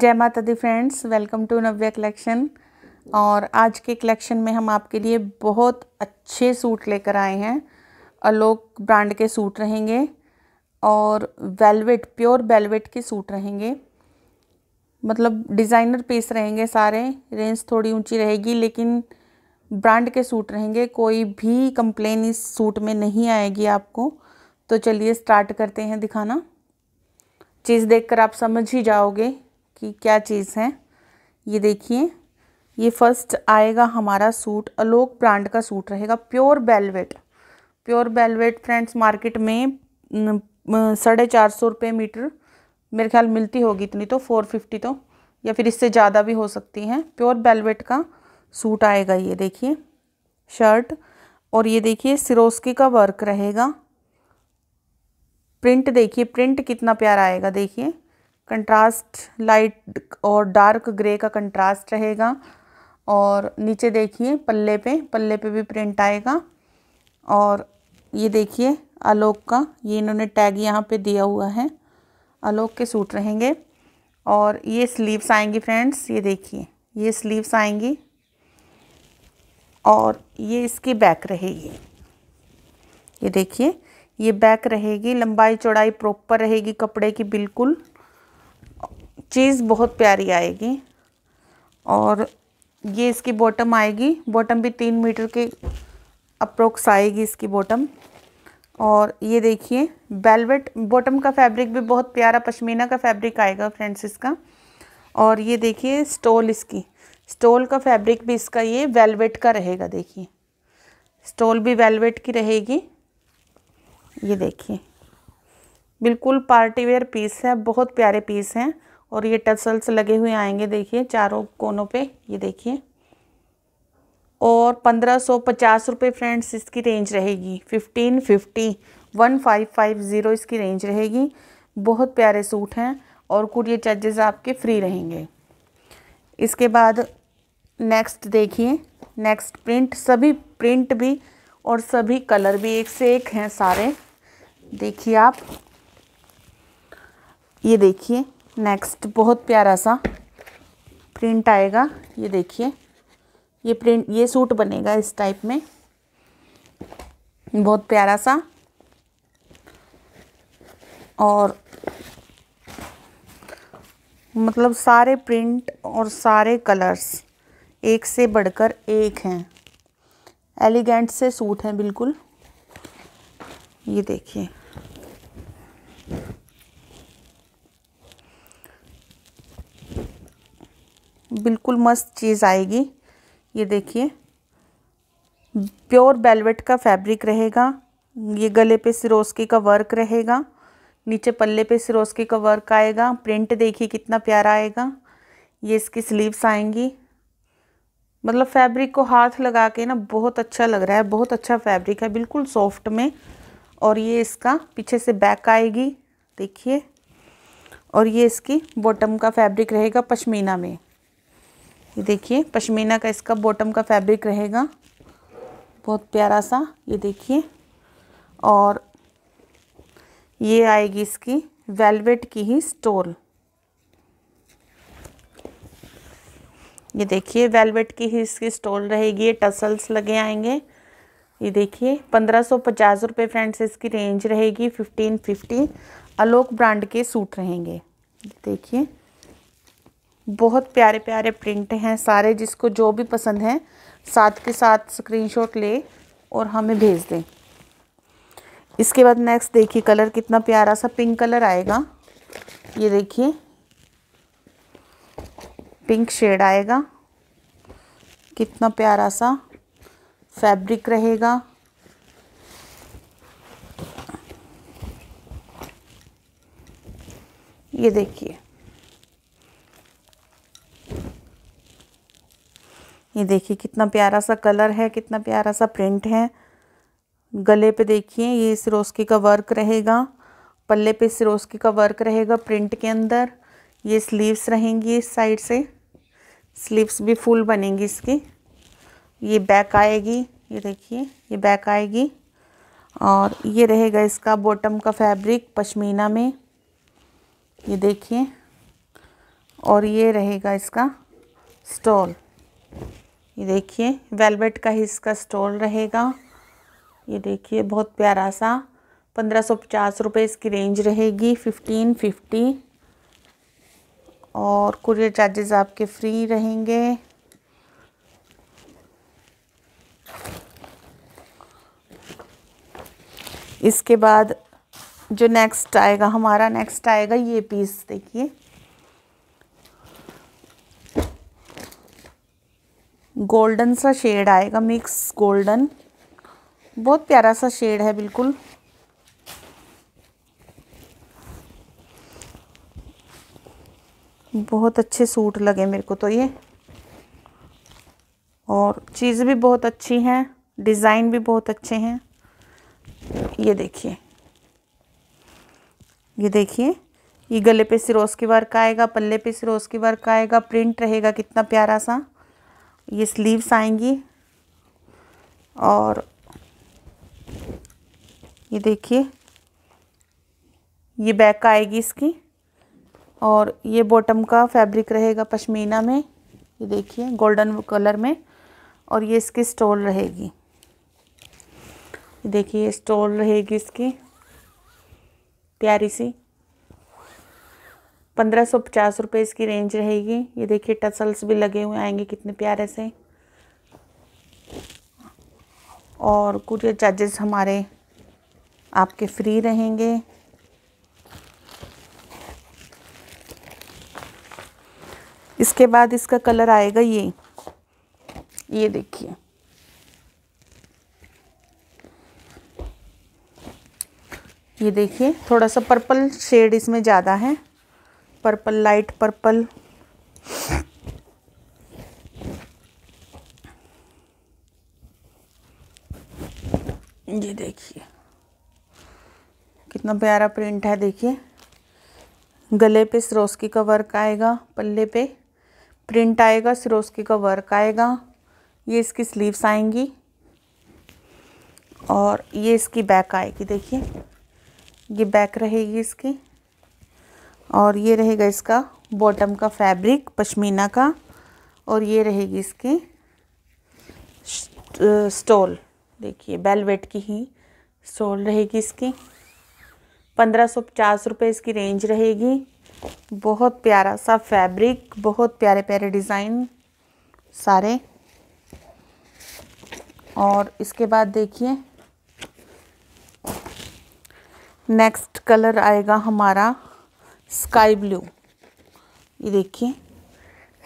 जय माता दी friends welcome to Navya collection और आज के कलेक्शन में हम आपके लिए बहुत अच्छे सूट लेकर आए हैं अलोक ब्रांड के सूट रहेंगे और वेलवेट प्योर वेलवेट के सूट रहेंगे मतलब डिज़ाइनर पीस रहेंगे सारे रेंज थोड़ी ऊंची रहेगी लेकिन ब्रांड के सूट रहेंगे कोई भी कंप्लेन इस सूट में नहीं आएगी आपको तो चलिए स्टार्ट करते हैं दिखाना चीज़ देखकर आप समझ ही जाओगे कि क्या चीज़ है ये देखिए ये फर्स्ट आएगा हमारा सूट अलोक ब्रांड का सूट रहेगा pure velvet pure velvet friends market में साढ़े चार सौ रुपये मीटर मेरे ख्याल मिलती होगी इतनी तो फोर फिफ्टी तो या फिर इससे ज़्यादा भी हो सकती हैं प्योर बेलवेट का सूट आएगा ये देखिए शर्ट और ये देखिए सिरोस्की का वर्क रहेगा प्रिंट देखिए प्रिंट कितना प्यारा आएगा देखिए कंट्रास्ट लाइट और डार्क ग्रे का कंट्रास्ट रहेगा और नीचे देखिए पल्ले पे पल्ले पे भी प्रिंट आएगा और ये देखिए आलोक का ये इन्होंने टैग यहाँ पे दिया हुआ है आलोक के सूट रहेंगे और ये स्लीव्स आएंगी फ्रेंड्स ये देखिए ये स्लीव्स आएंगी और ये इसकी बैक रहेगी ये देखिए ये बैक रहेगी लंबाई चौड़ाई प्रॉपर रहेगी कपड़े की बिल्कुल चीज़ बहुत प्यारी आएगी और ये इसकी बॉटम आएगी बॉटम भी तीन मीटर के अप्रोक्स आएगी इसकी बॉटम और ये देखिए बेलवेट बॉटम का फैब्रिक भी बहुत प्यारा पश्मीना का फैब्रिक आएगा फ्रेंड्स इसका और ये देखिए स्टोल इसकी स्टोल का फैब्रिक भी इसका ये वेलवेट का रहेगा देखिए स्टोल भी वेलवेट की रहेगी ये देखिए बिल्कुल पार्टी वेयर पीस है बहुत प्यारे पीस हैं और ये टसल्स लगे हुए आएंगे देखिए चारों कोनों पे ये देखिए और पंद्रह सौ पचास रुपये फ्रेंड्स इसकी रेंज रहेगी fifteen fifty one five five zero इसकी रेंज रहेगी बहुत प्यारे सूट हैं और कुरियर चार्जेस आपके फ्री रहेंगे इसके बाद नेक्स्ट देखिए नेक्स्ट प्रिंट सभी प्रिंट भी और सभी कलर भी एक से एक हैं सारे देखिए आप ये देखिए नेक्स्ट बहुत प्यारा सा प्रिंट आएगा ये देखिए ये प्रिंट ये सूट बनेगा इस टाइप में बहुत प्यारा सा और मतलब सारे प्रिंट और सारे कलर्स एक से बढ़कर एक हैं एलिगेंट से सूट हैं बिल्कुल ये देखिए बिल्कुल मस्त चीज़ आएगी ये देखिए प्योर बेलवेट का फैब्रिक रहेगा ये गले पे सिरोस्की का वर्क रहेगा नीचे पल्ले पे सिरोस्की का वर्क आएगा प्रिंट देखिए कितना प्यारा आएगा ये इसकी स्लीव्स आएंगी मतलब फैब्रिक को हाथ लगा के ना बहुत अच्छा लग रहा है बहुत अच्छा फैब्रिक है बिल्कुल सॉफ्ट में और ये इसका पीछे से बैक आएगी देखिए और ये इसकी बॉटम का फैब्रिक रहेगा पश्मीना में ये देखिए पश्मीना का इसका बॉटम का फैब्रिक रहेगा बहुत प्यारा सा ये देखिए और ये आएगी इसकी वेलवेट की ही स्टोल ये देखिए वेलवेट की ही इसकी स्टोल रहेगी ये टसल्स लगे आएंगे ये देखिए पंद्रह सौ पचास रुपये फ्रेंड्स इसकी रेंज रहेगी फिफ्टीन फिफ्टी अलोक ब्रांड के सूट रहेंगे देखिए बहुत प्यारे प्यारे प्रिंट हैं सारे जिसको जो भी पसंद हैं साथ के साथ स्क्रीनशॉट ले और हमें भेज दें इसके बाद नेक्स्ट देखिए कलर कितना प्यारा सा पिंक कलर आएगा ये देखिए पिंक शेड आएगा कितना प्यारा सा फैब्रिक रहेगा ये देखिए ये देखिए कितना प्यारा सा कलर है कितना प्यारा सा प्रिंट है गले पे देखिए ये सिरोस्की का वर्क रहेगा पल्ले पे सिरोस्की का वर्क रहेगा प्रिंट के अंदर ये स्लीव्स रहेंगी इस साइड से स्लीव्स भी फुल बनेंगी इसकी ये बैक आएगी ये देखिए ये बैक आएगी और ये रहेगा इसका बॉटम का फैब्रिक पश्मीना में ये देखिए और ये रहेगा इसका स्टॉल ये देखिए वेलवेट का ही इसका स्टॉल रहेगा ये देखिए बहुत प्यारा सा पंद्रह सौ पचास रुपये इसकी रेंज रहेगी फिफ्टीन फिफ्टी और कुरियर चार्जेस आपके फ्री रहेंगे इसके बाद जो नेक्स्ट आएगा हमारा नेक्स्ट आएगा ये पीस देखिए गोल्डन सा शेड आएगा मिक्स गोल्डन बहुत प्यारा सा शेड है बिल्कुल बहुत अच्छे सूट लगे मेरे को तो ये और चीज़ भी बहुत अच्छी हैं डिज़ाइन भी बहुत अच्छे हैं ये देखिए ये देखिए ये गले पे सिरोस की वर्क आएगा पल्ले पे सिरोस की वर्क आएगा प्रिंट रहेगा कितना प्यारा सा ये स्लीव्स आएंगी और ये देखिए ये बैक आएगी इसकी और ये बॉटम का फैब्रिक रहेगा पश्मीना में ये देखिए गोल्डन कलर में और ये इसकी स्टोल रहेगी देखिए स्टोल रहेगी इसकी प्यारी सी पंद्रह सौ पचास रुपये इसकी रेंज रहेगी ये देखिए टसल्स भी लगे हुए आएंगे कितने प्यारे से और कुरियर चार्जेस हमारे आपके फ्री रहेंगे इसके बाद इसका कलर आएगा ये ये देखिए ये देखिए थोड़ा सा पर्पल शेड इसमें ज़्यादा है पर्पल लाइट पर्पल ये देखिए कितना प्यारा प्रिंट है देखिए गले पे सरोस्की का वर्क आएगा पल्ले पे प्रिंट आएगा सरोस्की का वर्क आएगा ये इसकी स्लीव्स आएंगी और ये इसकी बैक आएगी देखिए ये बैक रहेगी इसकी और ये रहेगा इसका बॉटम का फैब्रिक पश्मीना का और ये रहेगी इसकी स्टॉल देखिए बेलवेट की ही स्टॉल रहेगी इसकी पंद्रह सौ पचास रुपये इसकी रेंज रहेगी बहुत प्यारा सा फैब्रिक बहुत प्यारे प्यारे डिज़ाइन सारे और इसके बाद देखिए नेक्स्ट कलर आएगा हमारा स्काई ब्लू ये देखिए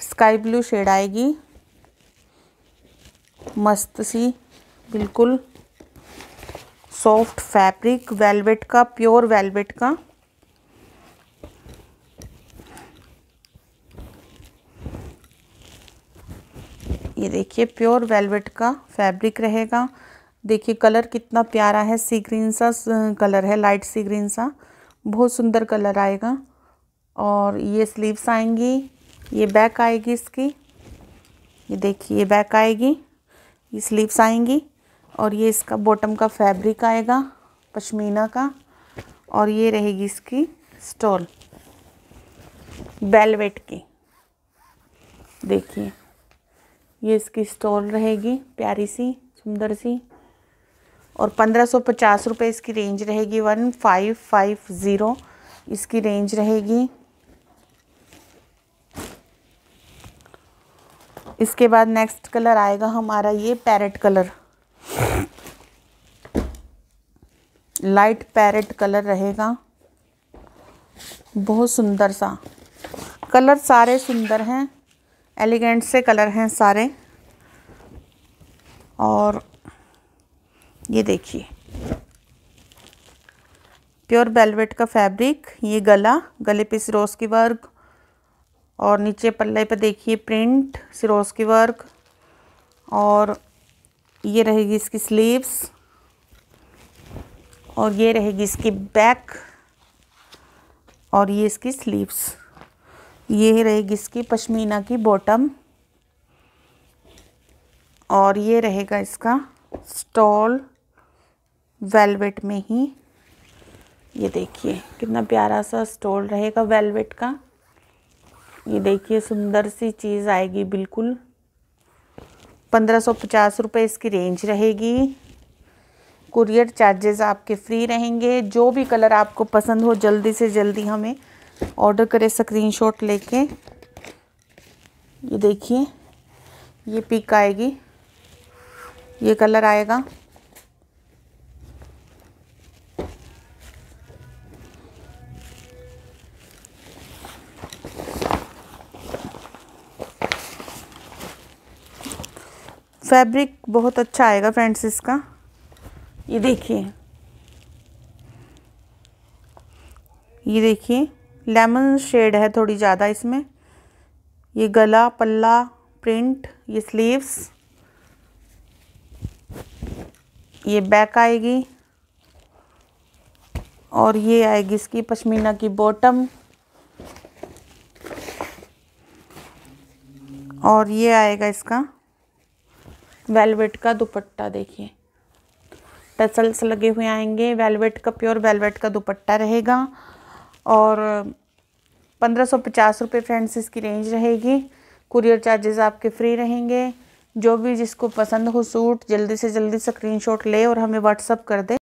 स्काई ब्लू शेड आएगी मस्त सी बिल्कुल सॉफ्ट फैब्रिक वेलवेट का प्योर वेलवेट का ये देखिए प्योर वेलवेट का फैब्रिक रहेगा देखिए कलर कितना प्यारा है सी ग्रीन सा कलर है लाइट सी ग्रीन सा बहुत सुंदर कलर आएगा और ये स्लीव्स आएंगी ये बैक आएगी इसकी ये देखिए ये बैक आएगी ये स्लीव्स आएंगी और ये इसका बॉटम का फैब्रिक आएगा पश्मीना का और ये रहेगी इसकी स्टॉल बेलवेट की देखिए ये इसकी स्टॉल रहेगी प्यारी सी सुंदर सी और पंद्रह सौ पचास रुपये इसकी रेंज रहेगी वन फाइव फाइव ज़ीरो इसकी रेंज रहेगी इसके बाद नेक्स्ट कलर आएगा हमारा ये parrot colour light parrot colour रहेगा बहुत सुंदर सा कलर सारे सुंदर हैं एलिगेंट से कलर हैं सारे और ये देखिए प्योर बेलवेट का फैब्रिक ये गला गले पे रोज की वर्क और नीचे पल्ले पे देखिए प्रिंट सिरोज की वर्क और ये रहेगी इसकी स्लीव्स और ये रहेगी इसकी बैक और ये इसकी स्लीव्स ये रहेगी इसकी पश्मीना की बॉटम और ये रहेगा इसका स्टॉल वेलवेट में ही ये देखिए कितना प्यारा सा स्टॉल रहेगा वेलवेट का ये देखिए सुंदर सी चीज़ आएगी बिल्कुल पंद्रह सौ पचास रुपये इसकी रेंज रहेगी कुरियर चार्जेस आपके फ्री रहेंगे जो भी कलर आपको पसंद हो जल्दी से जल्दी हमें ऑर्डर करें स्क्रीनशॉट लेके ये देखिए ये पिक आएगी ये कलर आएगा फैब्रिक बहुत अच्छा आएगा फ्रेंड्स इसका ये देखिए ये देखिए लेमन शेड है थोड़ी ज़्यादा इसमें ये गला पल्ला प्रिंट ये स्लीव्स ये बैक आएगी और ये आएगी इसकी पश्मीना की बॉटम और ये आएगा इसका वेलवेट का दुपट्टा देखिए टसल्स लगे हुए आएंगे वेलवेट का प्योर वेलवेट का दुपट्टा रहेगा और पंद्रह सौ पचास रुपये फ्रेंड्स इसकी रेंज रहेगी कुरियर चार्जेस आपके फ्री रहेंगे जो भी जिसको पसंद हो सूट जल्दी से जल्दी स्क्रीनशॉट ले और हमें व्हाट्सअप कर दे